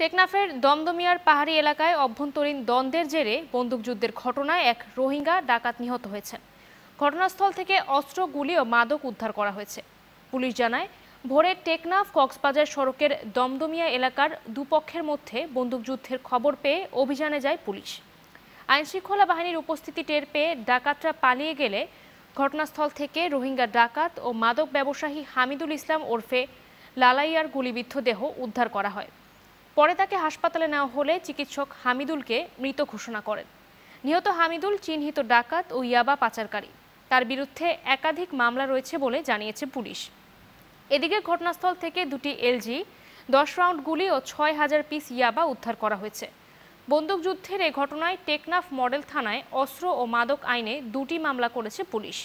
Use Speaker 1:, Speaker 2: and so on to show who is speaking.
Speaker 1: টেকনাফের দমদমিয়ার পাহাড়ি এলাকায় অভ্যন্তরীণ দ্বন্দ্বের জেরে বন্দুকযুদ্ধের ঘটনায় এক রোহিঙ্গা ডাকাত নিহত হয়েছে ঘটনাস্থল থেকে অস্ত্র গুলি ও মাদক উদ্ধার করা হয়েছে পুলিশ জানায় ভোরে টেকনাফ কক্সবাজার সড়কের দমদমিয়া এলাকার দুপক্ষের মধ্যে বন্দুকযুদ্ধের খবর পেয়ে অভিযানে যায় পুলিশ আইনশৃঙ্খলা বাহিনীর উপস্থিতি টের পেয়ে ডাকাতরা পালিয়ে গেলে ঘটনাস্থল থেকে রোহিঙ্গা ডাকাত ও মাদক ব্যবসায়ী হামিদুল ইসলাম ওরফে লালাইয়ার গুলিবিদ্ধ দেহ উদ্ধার করা হয় পরে তাকে হাসপাতালে নেওয়া হলে চিকিৎসক হামিদুলকে মৃত ঘোষণা করেন নিহত হামিদুল চিহ্নিত ডাকাত ও ইয়াবা পাচারকারী তার বিরুদ্ধে একাধিক মামলা রয়েছে বলে জানিয়েছে পুলিশ এদিকে ঘটনাস্থল থেকে দুটি এলজি দশ রাউন্ড গুলি ও ছয় হাজার পিস ইয়াবা উদ্ধার করা হয়েছে বন্দুকযুদ্ধের এ ঘটনায় টেকনাফ মডেল থানায় অস্ত্র ও মাদক আইনে দুটি মামলা করেছে পুলিশ